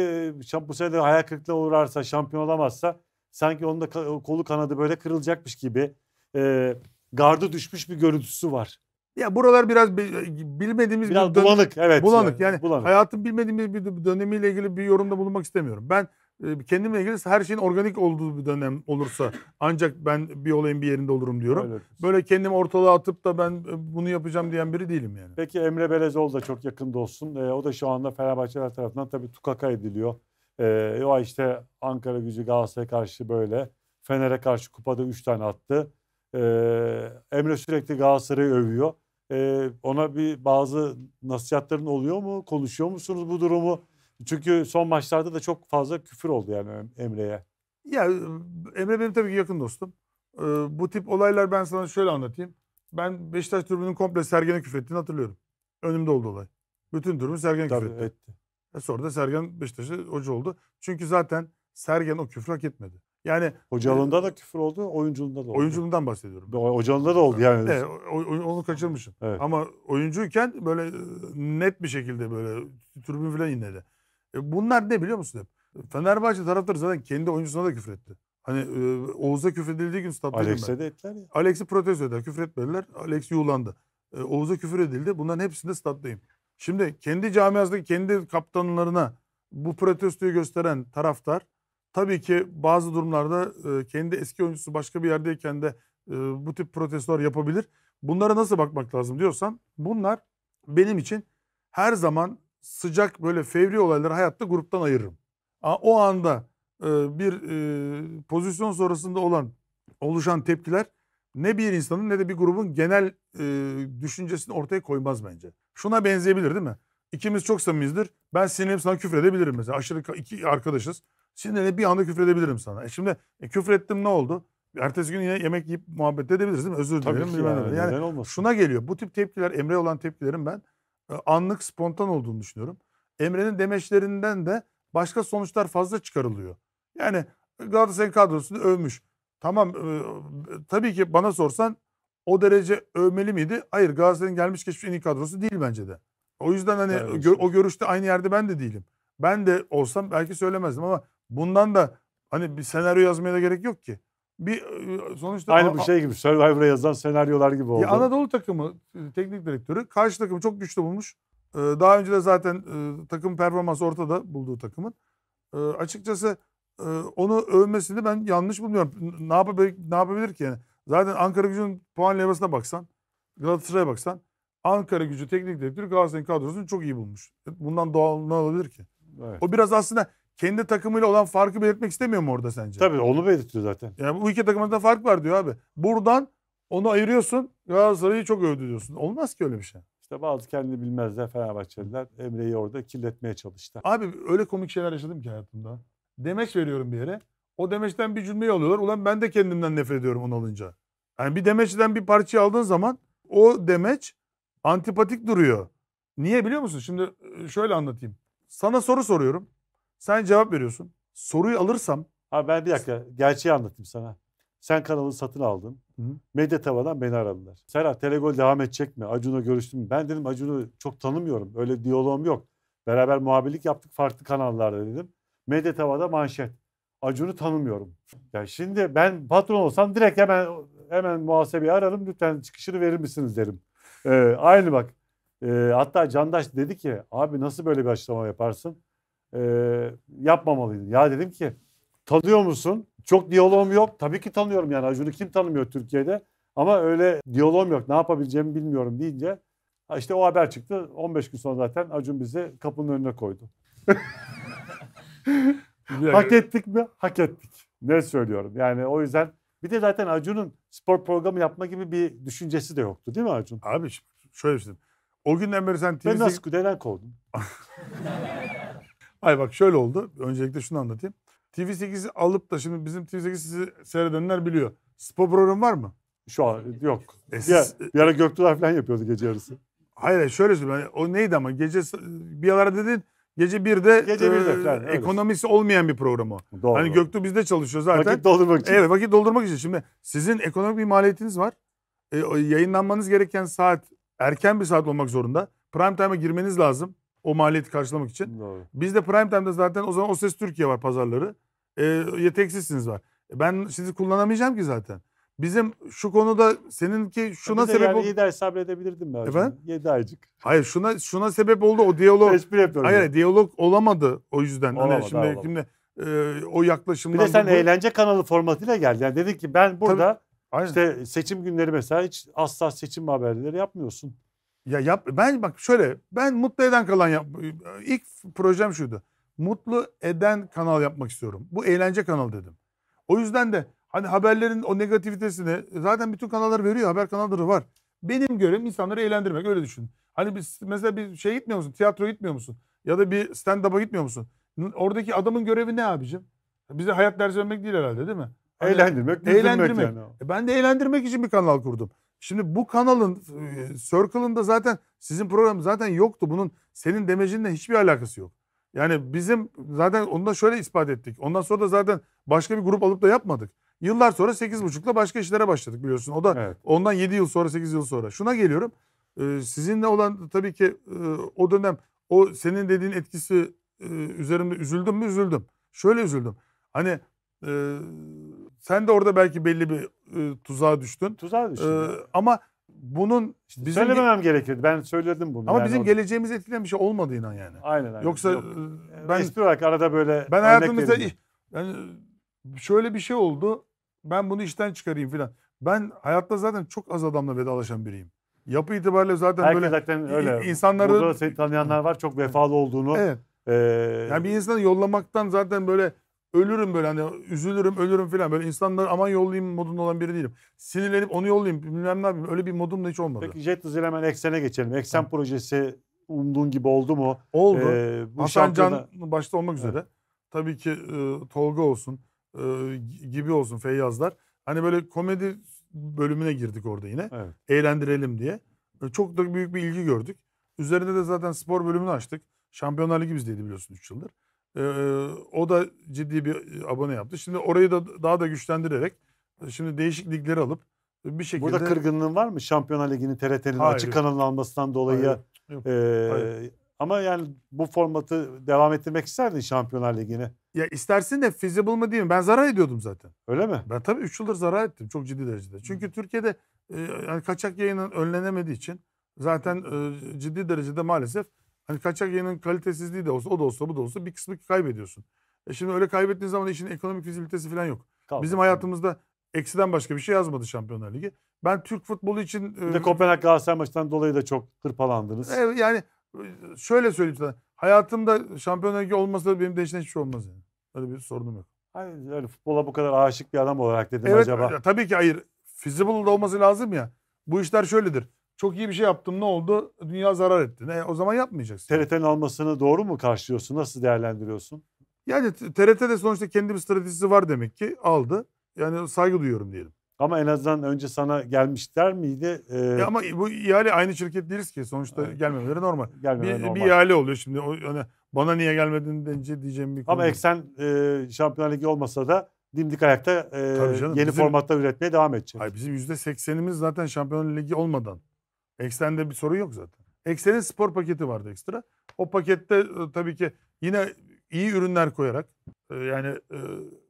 bu sene de hayal kırıklığına uğrarsa, şampiyon olamazsa sanki onun da kolu kanadı böyle kırılacakmış gibi e, gardı düşmüş bir görüntüsü var. Ya buralar biraz e, bilmediğimiz biraz bir dön- bulanık evet. Bulanık yani, yani bulanık. hayatın bilmediğimiz bir dönemiyle ilgili bir yorumda bulunmak istemiyorum. Ben e, kendimle ilgili her şeyin organik olduğu bir dönem olursa ancak ben bir olayın bir yerinde olurum diyorum. Öyle. Böyle kendimi ortalığa atıp da ben e, bunu yapacağım diyen biri değilim yani. Peki Emre Belezoğlu da çok yakın dostun. Ee, o da şu anda Fenerbahçeler tarafından tabii tukaka ediliyor. Ee, o işte Ankara gücü Galatasaray'a karşı böyle. Fener'e karşı kupada 3 tane attı. Ee, Emre sürekli Galatasaray'ı övüyor. Ee, ona bir bazı nasihatlerin oluyor mu? Konuşuyor musunuz bu durumu? Çünkü son maçlarda da çok fazla küfür oldu yani Emre'ye. Ya e, Emre benim tabii ki yakın dostum. Ee, bu tip olaylar ben sana şöyle anlatayım. Ben Beşiktaş tribünün komple Sergen'e küfrettiğini hatırlıyorum. Önümde oldu olay. Bütün tribün Sergen'e küfretti. Etti. E sonra da Sergen Beşiktaş'ı hoca oldu. Çünkü zaten Sergen o küfür hak etmedi. Yani hocalığında e, da küfür oldu, oyunculuğunda da oldu. Oyunculuğundan bahsediyorum. Hocalığında da oldu yani. Evet, onu kaçırmışım. Evet. Ama oyuncuyken böyle e, net bir şekilde böyle tribün falan inledi. E, bunlar ne biliyor musun hep? Fenerbahçe taraftarı zaten kendi oyuncusuna da küfür etti. Hani e, Oğuz'a edildiği gün stattaydım Alex'e de ettiler ya. Alex'i protesto eder. Küfür etmediler. Alex yuğlandı. E, Oğuz'a küfür edildi. Bunların hepsinde stattayım. Şimdi kendi camiasındaki kendi kaptanlarına bu protestoyu gösteren taraftar Tabii ki bazı durumlarda e, kendi eski oyuncusu başka bir yerdeyken de e, bu tip protestolar yapabilir. Bunlara nasıl bakmak lazım diyorsan bunlar benim için her zaman sıcak böyle fevri olayları hayatta gruptan ayırırım. O anda e, bir pozisyon sonrasında olan oluşan tepkiler ne bir insanın ne de bir grubun genel düşüncesini ortaya koymaz bence. Şuna benzeyebilir değil mi? İkimiz çok samimizdir. Ben sinirlenip sana küfredebilirim mesela. Aşırı iki arkadaşız. Şimdi ne hani bir anda küfredebilirim sana. E şimdi e, küfrettim ne oldu? Ertesi gün yine yemek yiyip muhabbet edebiliriz değil mi? Özür dilerim. Tabii yani. yani, yani olmasın. şuna geliyor. Bu tip tepkiler Emre'ye olan tepkilerin ben e, anlık spontan olduğunu düşünüyorum. Emre'nin demeçlerinden de başka sonuçlar fazla çıkarılıyor. Yani Galatasaray kadrosunu övmüş. Tamam e, tabii ki bana sorsan o derece övmeli miydi? Hayır Galatasaray'ın gelmiş geçmiş en iyi kadrosu değil bence de. O yüzden hani gö- o görüşte aynı yerde ben de değilim. Ben de olsam belki söylemezdim ama Bundan da hani bir senaryo yazmaya da gerek yok ki. Bir sonuçta aynı bir şey gibi Survivor'a yazan senaryolar gibi oldu. Ya Anadolu takımı teknik direktörü karşı takımı çok güçlü bulmuş. daha önce de zaten takım performans ortada bulduğu takımın. açıkçası onu övmesini ben yanlış bulmuyorum. Ne yapabilir, ne yapabilir ki yani? Zaten Ankara Gücü'nün puan levhasına baksan, Galatasaray'a baksan Ankara Gücü teknik direktörü Galatasaray'ın kadrosunu çok iyi bulmuş. E, bundan doğal ne olabilir ki? Evet. O biraz aslında kendi takımıyla olan farkı belirtmek istemiyor mu orada sence? Tabii onu belirtiyor zaten. Yani bu iki takımda fark var diyor abi. Buradan onu ayırıyorsun Galatasaray'ı çok övdü diyorsun. Olmaz ki öyle bir şey. İşte bazı kendini bilmezler Fenerbahçeliler. Emre'yi orada kirletmeye çalıştı. Abi öyle komik şeyler yaşadım ki hayatımda. Demeç veriyorum bir yere. O demeçten bir cümleyi alıyorlar. Ulan ben de kendimden nefret ediyorum onu alınca. Yani bir demeçten bir parçayı aldığın zaman o demeç antipatik duruyor. Niye biliyor musun? Şimdi e, şöyle anlatayım. Sana soru soruyorum. Sen cevap veriyorsun. Soruyu alırsam... Ha ben bir dakika gerçeği anlatayım sana. Sen kanalı satın aldın. Hı. Medya Tava'dan beni aradılar. Serhat Telegol devam edecek mi? Acun'la görüştüm mü? Ben dedim Acun'u çok tanımıyorum. Öyle diyaloğum yok. Beraber muhabirlik yaptık farklı kanallarda dedim. Medya Tava'da manşet. Acun'u tanımıyorum. Ya şimdi ben patron olsam direkt hemen hemen muhasebeyi ararım. Lütfen çıkışını verir misiniz derim. Ee, aynı bak. Ee, hatta Candaş dedi ki abi nasıl böyle bir açıklama yaparsın? e, yapmamalıydın. Ya dedim ki tanıyor musun? Çok diyalogum yok. Tabii ki tanıyorum yani Acun'u kim tanımıyor Türkiye'de. Ama öyle diyalogum yok. Ne yapabileceğimi bilmiyorum deyince işte o haber çıktı. 15 gün sonra zaten Acun bizi kapının önüne koydu. [LAUGHS] Hak ettik mi? Hak ettik. Ne söylüyorum? Yani o yüzden bir de zaten Acun'un spor programı yapma gibi bir düşüncesi de yoktu değil mi Acun? Abi şöyle bir şey O günden beri sen TV... Ben nasıl kudeden kovdum. [LAUGHS] Ay bak şöyle oldu. Öncelikle şunu anlatayım. TV8'i alıp da şimdi bizim TV8 sizi seyredenler biliyor. Spor programı var mı? Şu an yok. E, siz... bir, bir ara falan yapıyordu gece yarısı. Hayır şöyle söyleyeyim. O neydi ama gece bir ara dedin gece 1'de, gece 1'de e, falan, ekonomisi olmayan bir programı. Doğru. Hani Göktuğ bizde çalışıyor zaten. Vakit doldurmak için. Evet vakit doldurmak için. Şimdi sizin ekonomik bir maliyetiniz var. E, yayınlanmanız gereken saat erken bir saat olmak zorunda. Prime time'a girmeniz lazım. O maliyeti karşılamak için. Doğru. Biz de prime time'da zaten o zaman O Ses Türkiye var pazarları. E, yeteksizsiniz var. E, ben sizi kullanamayacağım ki zaten. Bizim şu konuda seninki şuna sebep yani oldu. 7 ay sabredebilirdim ben. Efendim? 7 aycık. Hayır şuna şuna sebep oldu o diyalog. [LAUGHS] Espri yapıyorum. Hayır yani. diyalog olamadı o yüzden. Hani olamadı, hani şimdi olamadı. şimdi e, o yaklaşımdan. Bir de sen bu... eğlence kanalı formatıyla geldi. Yani dedin ki ben burada Tabii, aynen. işte seçim günleri mesela hiç asla seçim haberleri yapmıyorsun. Ya yap ben bak şöyle ben mutlu eden kalan yap, ilk projem şuydu. Mutlu eden kanal yapmak istiyorum. Bu eğlence kanalı dedim. O yüzden de hani haberlerin o negativitesini zaten bütün kanallar veriyor. Haber kanalları var. Benim görevim insanları eğlendirmek öyle düşün. Hani biz, mesela bir şey gitmiyor musun? Tiyatro gitmiyor musun? Ya da bir stand-up'a gitmiyor musun? Oradaki adamın görevi ne abicim? Bize hayat dersi vermek değil herhalde değil mi? Hani eğlendirmek, eğlendirmek. Yani. E ben de eğlendirmek için bir kanal kurdum. Şimdi bu kanalın e, Circle'ında zaten sizin program zaten yoktu. Bunun senin demecinle hiçbir alakası yok. Yani bizim zaten onu da şöyle ispat ettik. Ondan sonra da zaten başka bir grup alıp da yapmadık. Yıllar sonra 8.5'la başka işlere başladık biliyorsun. O da evet. ondan 7 yıl sonra 8 yıl sonra. Şuna geliyorum. Ee, sizinle olan tabii ki e, o dönem o senin dediğin etkisi e, üzerimde üzüldüm mü üzüldüm. Şöyle üzüldüm. Hani e, sen de orada belki belli bir e, tuzağa düştün. Tuzağa e, düştüm. E, ama bunun işte bizim söylememem gerekirdi. Ben söyledim bunu. Ama yani bizim orada. geleceğimizi etkileyen bir şey olmadı inan yani. Aynen aynen. Yoksa Yok. E, ben espri olarak arada böyle ben hayatımızda yani şöyle bir şey oldu. Ben bunu işten çıkarayım filan. Ben hayatta zaten çok az adamla vedalaşan biriyim. Yapı itibariyle zaten Herkes böyle zaten öyle. insanları Burada seni tanıyanlar var çok vefalı olduğunu. Evet. Ee... Yani bir insanı yollamaktan zaten böyle ölürüm böyle hani üzülürüm ölürüm falan böyle insanlar aman yollayayım modunda olan biri değilim. Sinirlenip onu yollayayım bilmem ne yapayım öyle bir modum da hiç olmadı. Peki jet hızıyla hemen eksene geçelim. Eksen tamam. projesi umduğun gibi oldu mu? Oldu. Ee, bu Hasan şampiyona... Can başta olmak üzere. Evet. Tabii ki e, Tolga olsun e, gibi olsun Feyyazlar. Hani böyle komedi bölümüne girdik orada yine. Evet. Eğlendirelim diye. E, çok da büyük bir ilgi gördük. Üzerinde de zaten spor bölümünü açtık. Şampiyonlar Ligi bizdeydi biliyorsun 3 yıldır. Ee, e, o da ciddi bir e, abone yaptı. Şimdi orayı da daha da güçlendirerek e, şimdi değişik ligleri alıp e, bir şekilde... Burada kırgınlığın var mı? Şampiyonlar Ligi'ni TRT'nin açık kanalın almasından dolayı. Hayır. E, Ama yani bu formatı devam ettirmek isterdin Şampiyonlar Ligi'ni. Ya istersin de feasible mı değil mi? Ben zarar ediyordum zaten. Öyle mi? Ben tabii 3 yıldır zarar ettim çok ciddi derecede. Çünkü hmm. Türkiye'de e, yani kaçak yayının önlenemediği için zaten e, ciddi derecede maalesef Hani kaçak yayının kalitesizliği de olsa o da olsa bu da olsa bir kısmı kaybediyorsun. E şimdi öyle kaybettiğin zaman işin ekonomik fizibilitesi falan yok. Kaldı. Bizim hayatımızda eksiden başka bir şey yazmadı Şampiyonlar Ligi. Ben Türk futbolu için... Bir de e, Kopenhag Galatasaray maçından dolayı da çok hırpalandınız. Evet yani e, şöyle söyleyeyim sana. Hayatımda Şampiyonlar Ligi olmasa da benim değişen hiçbir şey olmaz yani. Öyle bir sorunum yok. Hayır, öyle futbola bu kadar aşık bir adam olarak dedim evet, acaba. Evet tabii ki hayır. Feasible da olması lazım ya. Bu işler şöyledir. Çok iyi bir şey yaptım ne oldu? Dünya zarar etti. Ne, o zaman yapmayacaksın. TRT'nin almasını doğru mu karşılıyorsun? Nasıl değerlendiriyorsun? Yani TRT de sonuçta kendi bir stratejisi var demek ki aldı. Yani saygı duyuyorum diyelim. Ama en azından önce sana gelmişler miydi? Ee... Ya ama bu ihale aynı şirket değiliz ki. Sonuçta evet. gelmemeleri normal. Gelmemeleri bir, normal. Bir ihale oluyor şimdi. O, yani bana niye gelmedin deyince diyeceğim bir konu. Ama eksen e, Şampiyonlar Ligi olmasa da dimdik ayakta e, canım, yeni bizim, formatta üretmeye devam edecek. Hayır bizim %80'imiz zaten Şampiyonlar Ligi olmadan. Eksende bir sorun yok zaten. Eksen'in spor paketi vardı ekstra. O pakette e, tabii ki yine iyi ürünler koyarak e, yani e,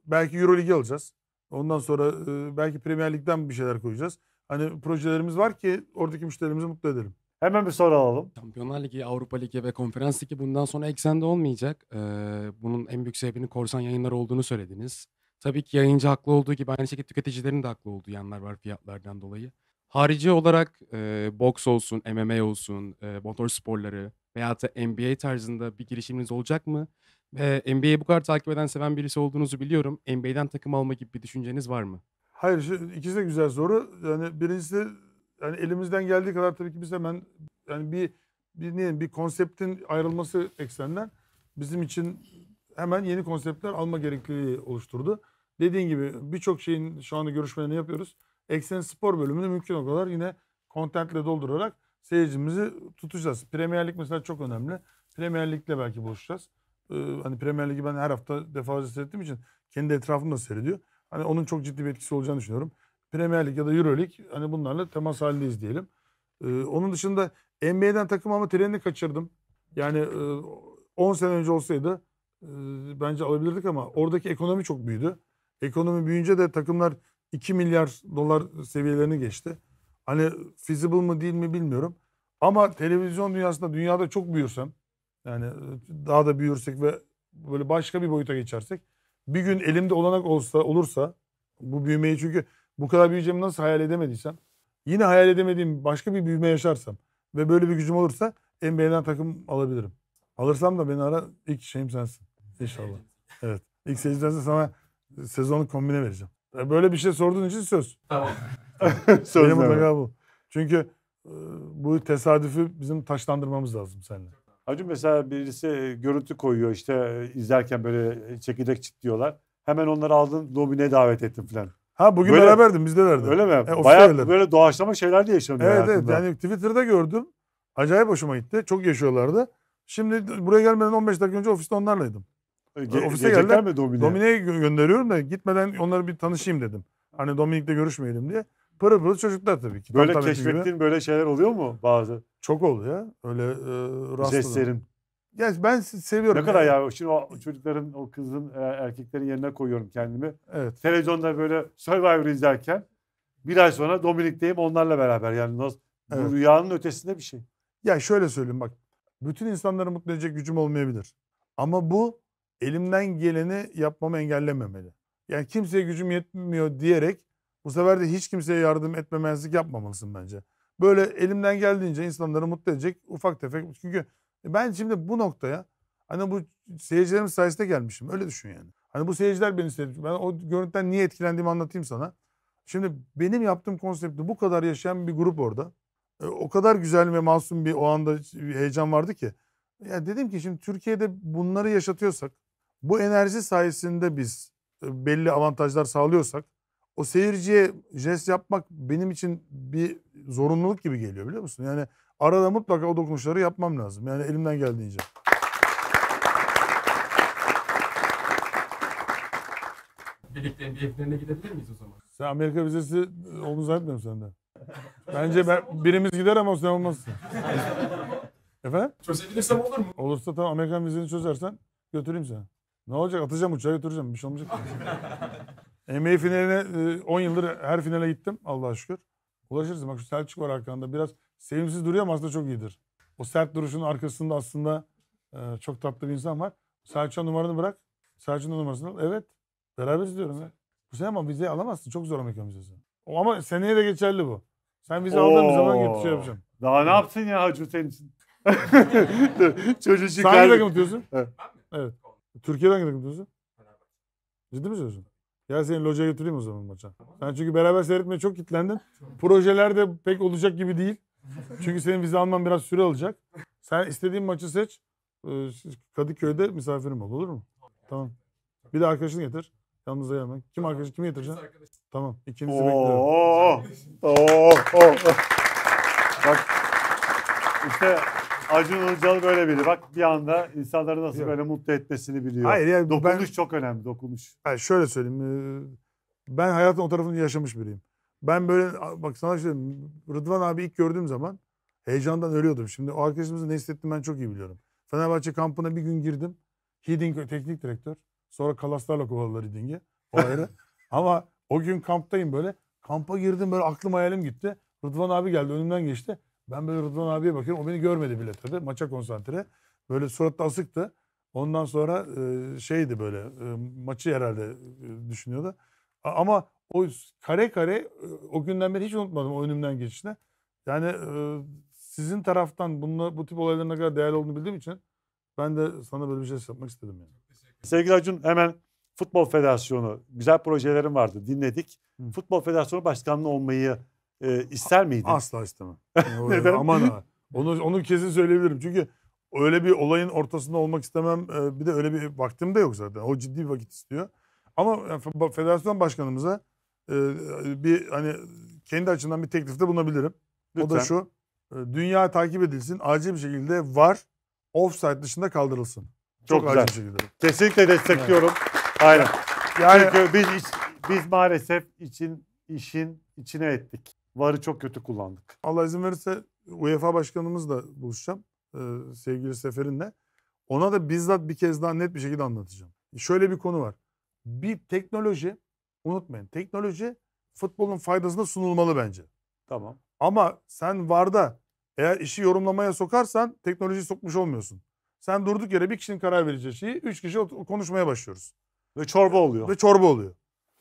belki Euroligi alacağız. Ondan sonra belki Premier Lig'den bir şeyler koyacağız. Hani projelerimiz var ki oradaki müşterilerimizi mutlu edelim. Hemen bir soru alalım. Şampiyonlar Ligi, Avrupa Ligi ve Konferans Ligi bundan sonra eksende olmayacak. bunun en büyük sebebinin korsan yayınlar olduğunu söylediniz. Tabii ki yayıncı haklı olduğu gibi aynı şekilde tüketicilerin de haklı olduğu yanlar var fiyatlardan dolayı. Harici olarak e, boks olsun, MMA olsun, e, motor sporları veya da NBA tarzında bir girişiminiz olacak mı? Ve NBA'yi bu kadar takip eden, seven birisi olduğunuzu biliyorum. NBA'den takım alma gibi bir düşünceniz var mı? Hayır, ikisi de güzel soru. Yani birincisi yani elimizden geldiği kadar tabii ki biz hemen yani bir bir, ne, bir konseptin ayrılması eksenden bizim için hemen yeni konseptler alma gerekliliği oluşturdu. Dediğin gibi birçok şeyin şu anda görüşmelerini yapıyoruz. Eksen spor bölümünü mümkün o kadar yine kontentle doldurarak seyircimizi tutacağız. Premier Lig mesela çok önemli. Premier Lig'le belki buluşacağız. Ee, hani Premier Lig'i ben her hafta defalarca seyrettiğim için kendi etrafımda seyrediyor. Hani onun çok ciddi bir etkisi olacağını düşünüyorum. Premier Lig ya da Euro Lig hani bunlarla temas halindeyiz diyelim. Ee, onun dışında NBA'den takım ama trenini kaçırdım. Yani e, 10 sene önce olsaydı e, bence alabilirdik ama oradaki ekonomi çok büyüdü. Ekonomi büyüyünce de takımlar 2 milyar dolar seviyelerini geçti. Hani feasible mı değil mi bilmiyorum. Ama televizyon dünyasında dünyada çok büyürsem yani e, daha da büyürsek ve böyle başka bir boyuta geçersek bir gün elimde olanak olsa olursa bu büyümeyi çünkü bu kadar büyüyeceğimi nasıl hayal edemediysem yine hayal edemediğim başka bir büyüme yaşarsam ve böyle bir gücüm olursa NBA'den takım alabilirim. Alırsam da beni ara ilk şeyim sensin. İnşallah. Evet. İlk seyircilerse sana sezonu kombine vereceğim. E, böyle bir şey sorduğun için söz. Tamam. [LAUGHS] söz Benim mutlaka bu. Çünkü e, bu tesadüfü bizim taşlandırmamız lazım seninle. Hacı mesela birisi e, görüntü koyuyor işte izlerken böyle çekirdek diyorlar. Hemen onları aldın domine davet ettim falan. Ha bugün böyle, beraberdim bizdelerdi. Öyle mi? E, Bayağı öyle. böyle doğaçlama şeyler de yaşanıyor Evet hayatımda. evet yani Twitter'da gördüm. Acayip hoşuma gitti. Çok yaşıyorlardı. Şimdi buraya gelmeden 15 dakika önce ofiste onlarlaydım. Ge- Ofise geldi. mi Domine'ye? Domine'ye gö- gönderiyorum da gitmeden onları bir tanışayım dedim. Hani Dominik'le görüşmeyelim diye. Pırıl pırıl çocuklar tabii ki. Böyle Tam tabii gibi. böyle şeyler oluyor mu bazı Çok oldu ya. Öyle e, seslerin? Ya ben seviyorum. Ne kadar ya? Şimdi o çocukların, o kızın, e, erkeklerin yerine koyuyorum kendimi. Evet. Televizyonda böyle Survivor izlerken bir ay sonra Dominik'teyim onlarla beraber. Yani nasıl, Evet. rüyanın ötesinde bir şey. Ya şöyle söyleyeyim bak. Bütün insanları mutlu edecek gücüm olmayabilir. Ama bu elimden geleni yapmamı engellememeli. Yani kimseye gücüm yetmiyor diyerek bu sefer de hiç kimseye yardım etmemezlik yapmamalısın bence. Böyle elimden geldiğince insanları mutlu edecek ufak tefek. Çünkü ben şimdi bu noktaya hani bu seyircilerim sayesinde gelmişim. Öyle düşün yani. Hani bu seyirciler beni sevdi. Ben o görüntüden niye etkilendiğimi anlatayım sana. Şimdi benim yaptığım konsepti bu kadar yaşayan bir grup orada. E, o kadar güzel ve masum bir o anda bir heyecan vardı ki. Ya dedim ki şimdi Türkiye'de bunları yaşatıyorsak bu enerji sayesinde biz e, belli avantajlar sağlıyorsak o seyirciye jest yapmak benim için bir zorunluluk gibi geliyor biliyor musun? Yani arada mutlaka o dokunuşları yapmam lazım. Yani elimden geldiğince. Birlikte NBA'lerine gidebilir miyiz o zaman? Sen Amerika vizesi e, olduğunu zannetmiyorum sende? Bence ben, birimiz gider ama sen olmazsın. [LAUGHS] Efendim? Çözebilirsem olur mu? Olursa tamam Amerikan vizesini çözersen götüreyim seni. Ne olacak? Atacağım uçağı götüreceğim. Bir şey olmayacak. [LAUGHS] NBA finaline 10 e, yıldır her finale gittim Allah'a şükür. Ulaşırız. Bak şu Selçuk var arkanda. Biraz sevimsiz duruyor ama aslında çok iyidir. O sert duruşun arkasında aslında e, çok tatlı bir insan var. Selçuk'a numaranı bırak. Selçuk'un numarasını al. Evet. Beraberiz diyorum ya. Bu sene ama vizeyi alamazsın. Çok zor Amerika vizesi. ama seneye de geçerli bu. Sen bizi Oo. aldığın bir zaman git şey yapacaksın. Daha ne yaptın ya Hacı Hüseyin için? [LAUGHS] Çocuğu çıkar. Sen hangi takım tutuyorsun? evet. evet. Türkiye'den hangi takım Ciddi mi söylüyorsun? Ya seni locaya götüreyim o zaman maça. Sen çünkü beraber seyretmeye çok kitlendin. [LAUGHS] Projeler de pek olacak gibi değil. [LAUGHS] Çünkü senin vize alman biraz süre alacak. Sen istediğin maçı seç. Ee, Kadıköy'de misafirim ol olur mu? Tamam. Bir de arkadaşını getir. Yalnız gelme. Kim tamam. arkadaşı? Kimi getireceksin? Tamam. İkinizi Oo. bekliyorum. Oo. Oo. Bak. İşte Acun Ilıcalı böyle biri. Bak bir anda insanları nasıl Yok. böyle mutlu etmesini biliyor. Hayır yani dokunuş ben, çok önemli dokunuş. Yani şöyle söyleyeyim. E, ben hayatın o tarafını yaşamış biriyim. Ben böyle bak sana söyleyeyim. Rıdvan abi ilk gördüğüm zaman heyecandan ölüyordum. Şimdi o arkadaşımızın ne hissettiğini ben çok iyi biliyorum. Fenerbahçe kampına bir gün girdim. Hiding teknik direktör. Sonra Kalaslarla kovaladılar Hiding'i. O ayrı. [LAUGHS] Ama o gün kamptayım böyle. Kampa girdim böyle aklım hayalim gitti. Rıdvan abi geldi önümden geçti. Ben böyle Rıdvan abiye bakıyorum. O beni görmedi bile tabii. Maça konsantre. Böyle suratı asıktı. Ondan sonra e, şeydi böyle e, maçı herhalde e, düşünüyordu. ama o kare kare o günden beri hiç unutmadım o önümden geçişine. Yani sizin taraftan bununla, bu tip olayların ne kadar değerli olduğunu bildiğim için ben de sana böyle bir şey yapmak istedim yani. Sevgili Acun hemen Futbol Federasyonu güzel projelerim vardı dinledik. Hı. Futbol Federasyonu Başkanlığı olmayı e, ister miydin? Asla istemem. [LAUGHS] Neden? Aman ha. Onu, onu kesin söyleyebilirim. Çünkü öyle bir olayın ortasında olmak istemem. E, bir de öyle bir vaktim de yok zaten. O ciddi bir vakit istiyor. Ama e, federasyon başkanımıza e, bir hani kendi açımdan bir teklifte bulunabilirim. Lütfen. O da şu. E, dünya takip edilsin. Acil bir şekilde var offside dışında kaldırılsın. Çok, Çok güzel. acil şekilde. Kesinlikle destekliyorum. Aynen. Yani, Çünkü biz biz maalesef için işin içine ettik. VAR'ı çok kötü kullandık. Allah izin verirse UEFA başkanımızla buluşacağım. Ee, sevgili Sefer'inle. Ona da bizzat bir kez daha net bir şekilde anlatacağım. Şöyle bir konu var. Bir teknoloji, unutmayın teknoloji futbolun faydasına sunulmalı bence. Tamam. Ama sen VAR'da eğer işi yorumlamaya sokarsan teknolojiyi sokmuş olmuyorsun. Sen durduk yere bir kişinin karar vereceği şeyi üç kişi konuşmaya başlıyoruz. Ve çorba oluyor. Ve çorba oluyor.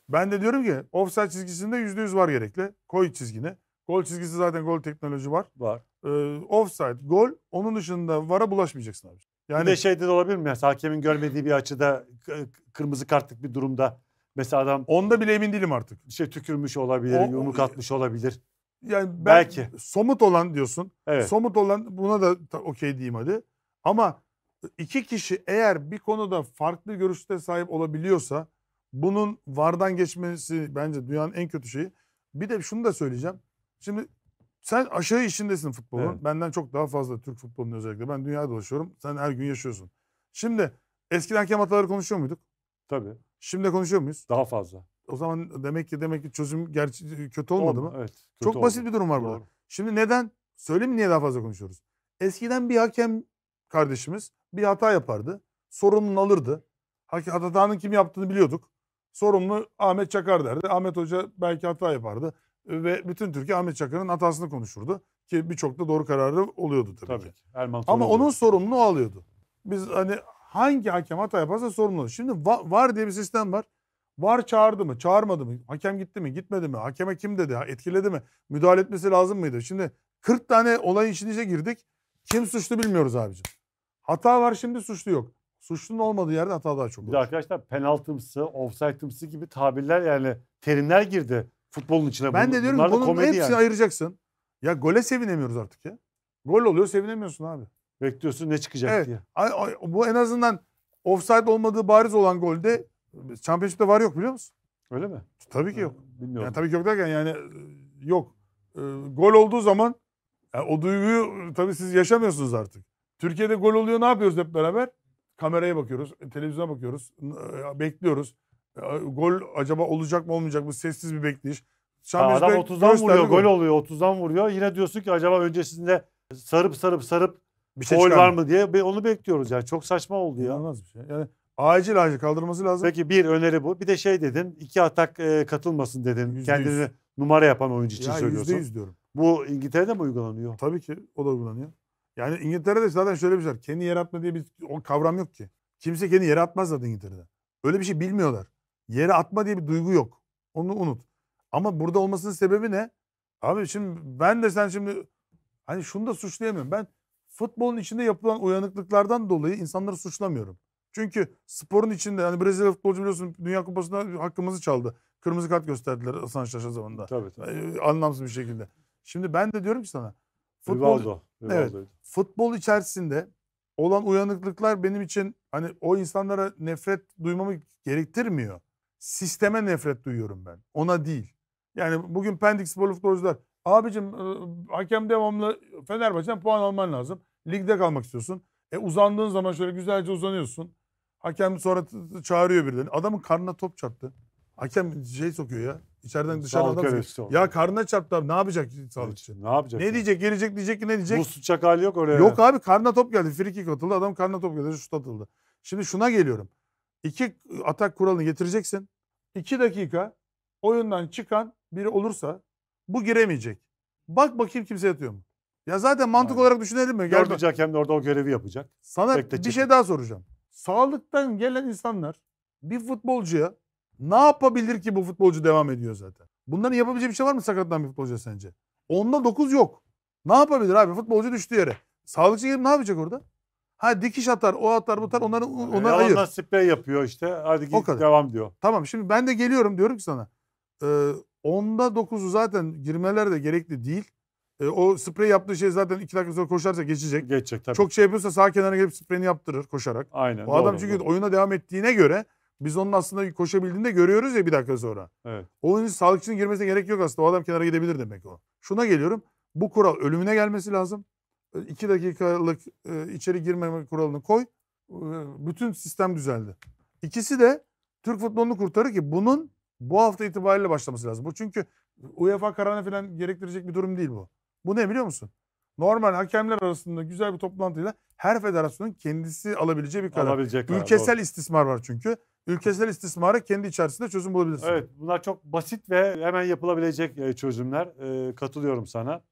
Ben de diyorum ki offside çizgisinde yüzde yüz var gerekli. Koy çizgini. Gol çizgisi zaten gol teknoloji var. Var. Ee, offside, gol. Onun dışında vara bulaşmayacaksın abi. Yani, bir de şey de olabilir mi? Mesela hakemin görmediği bir açıda kırmızı kartlık bir durumda. Mesela adam... Onda bile emin değilim artık. Şey tükürmüş olabilir, o, yumruk atmış olabilir. Yani ben, Belki. Somut olan diyorsun. Evet. Somut olan buna da okey diyeyim hadi. Ama iki kişi eğer bir konuda farklı görüşte sahip olabiliyorsa bunun vardan geçmesi bence dünyanın en kötü şeyi. Bir de şunu da söyleyeceğim. Şimdi sen aşağı işindesin futbolun. Evet. Benden çok daha fazla Türk futbolunun özellikle. Ben dünyada dolaşıyorum. Sen her gün yaşıyorsun. Şimdi eskiden hakem hataları konuşuyor muyduk? Tabii. Şimdi konuşuyor muyuz? Daha fazla. O zaman demek ki demek ki çözüm gerçi kötü olmadı Ol, mı? Evet. Kötü çok oldu. basit bir durum var burada. Şimdi neden? Söyleyeyim niye daha fazla konuşuyoruz? Eskiden bir hakem kardeşimiz bir hata yapardı. Sorununu alırdı. Hatanın kim yaptığını biliyorduk sorumlu Ahmet Çakar derdi. Ahmet Hoca belki hata yapardı ve bütün Türkiye Ahmet Çakar'ın hatasını konuşurdu ki birçok da doğru kararı oluyordu tabii, tabii ki. Erman Ama oluyor. onun sorumluluğu alıyordu. Biz hani hangi hakem hata yaparsa sorumlu. Şimdi var diye bir sistem var. Var çağırdı mı, çağırmadı mı? Hakem gitti mi, gitmedi mi? Hakeme kim dedi, etkiledi mi? Müdahale etmesi lazım mıydı? Şimdi 40 tane olay içine girdik. Kim suçlu bilmiyoruz abicim. Hata var şimdi suçlu yok. Suçlunun olmadığı yerde hata daha çok olur. arkadaşlar penaltımsı, offside'ımsı gibi tabirler yani terimler girdi futbolun içine. Ben bunun. de diyorum Bunlar bunun hepsini yani. ayıracaksın. Ya gole sevinemiyoruz artık ya. Gol oluyor sevinemiyorsun abi. Bekliyorsun ne çıkacak evet. diye. Bu en azından offside olmadığı bariz olan golde Championship'te var yok biliyor musun? Öyle mi? Tabii ki yok. Bilmiyorum. Yani tabii ki yok derken yani e, yok. E, gol olduğu zaman yani e, o duyguyu tabii siz yaşamıyorsunuz artık. Türkiye'de gol oluyor ne yapıyoruz hep beraber? Kameraya bakıyoruz, e, televizyona bakıyoruz, e, bekliyoruz. E, gol acaba olacak mı olmayacak mı? Sessiz bir bekleyiş. Şamil adam 30'dan vuruyor, gol oluyor 30'dan vuruyor. Yine diyorsun ki acaba öncesinde sarıp sarıp sarıp bir şey gol var mı diye onu bekliyoruz yani. Çok saçma oldu ya. Anlamaz bir şey. Yani acil acil kaldırması lazım. Peki bir öneri bu. Bir de şey dedin. iki atak katılmasın dedin. %100. Kendini numara yapan oyuncu için ya, söylüyorsun. %100 diyorum. Bu İngiltere'de mi uygulanıyor? Tabii ki o da uygulanıyor. Yani İngiltere'de zaten şöyle bir şey var. Kendi yere atma diye bir o kavram yok ki. Kimse kendi yere atmaz zaten İngiltere'de. Öyle bir şey bilmiyorlar. Yere atma diye bir duygu yok. Onu unut. Ama burada olmasının sebebi ne? Abi şimdi ben de sen şimdi hani şunu da suçlayamıyorum. Ben futbolun içinde yapılan uyanıklıklardan dolayı insanları suçlamıyorum. Çünkü sporun içinde hani Brezilya futbolcu biliyorsun Dünya Kupası'nda hakkımızı çaldı. Kırmızı kart gösterdiler Hasan Şaş'a zamanında. Tabii tabii. anlamsız bir şekilde. Şimdi ben de diyorum ki sana futbol Rivaldo. Rivaldo. Evet. Futbol içerisinde olan uyanıklıklar benim için hani o insanlara nefret duymamı gerektirmiyor. Sisteme nefret duyuyorum ben. Ona değil. Yani bugün Pendik Sporlu futbolcular abicim hakem devamlı Fenerbahçe'den puan alman lazım. Ligde kalmak istiyorsun. E uzandığın zaman şöyle güzelce uzanıyorsun. Hakem sonra çağırıyor birilerini. Adamın karnına top çarptı. Hakem şey sokuyor ya. İçeriden dışarıdan adam. Ya karnına çarptı abi ne yapacak sağlıkçı? Ne yapacak? Ne yani? diyecek? Gelecek diyecek ki ne diyecek? Bu tutacak hali yok oraya. Yok abi karnına top geldi. Frikik atıldı. Adam karnına top geldi. Şut atıldı. Şimdi şuna geliyorum. İki atak kuralını getireceksin. İki dakika oyundan çıkan biri olursa bu giremeyecek. Bak bakayım kimse yatıyor mu? Ya zaten mantık Aynen. olarak düşünelim mi? Dördüncü hem de orada o görevi yapacak. Sana Bekle, bir şey daha soracağım. Sağlıktan gelen insanlar bir futbolcuya ne yapabilir ki bu futbolcu devam ediyor zaten? Bunların yapabileceği bir şey var mı sakatlanan bir futbolcu sence? Onda 9 yok. Ne yapabilir abi? Futbolcu düştü yere. Sağlıkçı gelip ne yapacak orada? Ha dikiş atar, o atar, bu atar. Onları, e, onları Yalandan ayır. sprey yapıyor işte. Hadi git devam diyor. Tamam şimdi ben de geliyorum diyorum ki sana. Ee, onda 9'u zaten girmeler de gerekli değil. Ee, o sprey yaptığı şey zaten 2 dakika sonra koşarsa geçecek. Geçecek tabii. Çok şey yapıyorsa sağ kenara gelip spreyini yaptırır koşarak. Aynen. O doğru, adam çünkü doğru. oyuna devam ettiğine göre biz onun aslında koşabildiğini de görüyoruz ya bir dakika sonra. Evet. Onun için sağlıkçının girmesine gerek yok aslında. O adam kenara gidebilir demek o. Şuna geliyorum. Bu kural ölümüne gelmesi lazım. E, iki dakikalık e, içeri girmeme kuralını koy. E, bütün sistem düzeldi. İkisi de Türk futbolunu kurtarır ki bunun bu hafta itibariyle başlaması lazım. Bu çünkü UEFA kararına falan gerektirecek bir durum değil bu. Bu ne biliyor musun? normal hakemler arasında güzel bir toplantıyla her federasyonun kendisi alabileceği bir karar. Alabilecekler, Ülkesel doğru. istismar var çünkü. Ülkesel istismara kendi içerisinde çözüm bulabilirsin. Evet bunlar çok basit ve hemen yapılabilecek e, çözümler. Ee, katılıyorum sana.